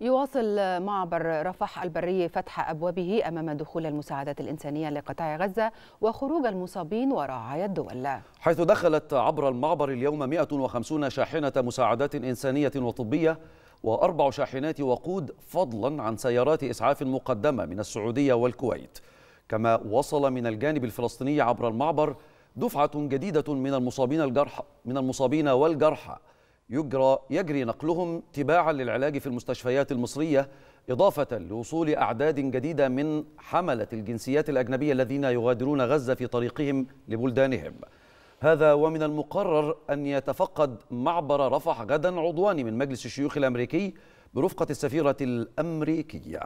يواصل معبر رفح البري فتح أبوابه أمام دخول المساعدات الإنسانية لقطاع غزة وخروج المصابين ورعايا الدول حيث دخلت عبر المعبر اليوم 150 شاحنة مساعدات إنسانية وطبية وأربع شاحنات وقود فضلا عن سيارات إسعاف مقدمة من السعودية والكويت كما وصل من الجانب الفلسطيني عبر المعبر دفعة جديدة من المصابين الجرحى من المصابين والجرحى يجرى يجري نقلهم تباعا للعلاج في المستشفيات المصرية إضافة لوصول أعداد جديدة من حملة الجنسيات الأجنبية الذين يغادرون غزة في طريقهم لبلدانهم هذا ومن المقرر أن يتفقد معبر رفح غدا عضوان من مجلس الشيوخ الأمريكي برفقة السفيرة الأمريكية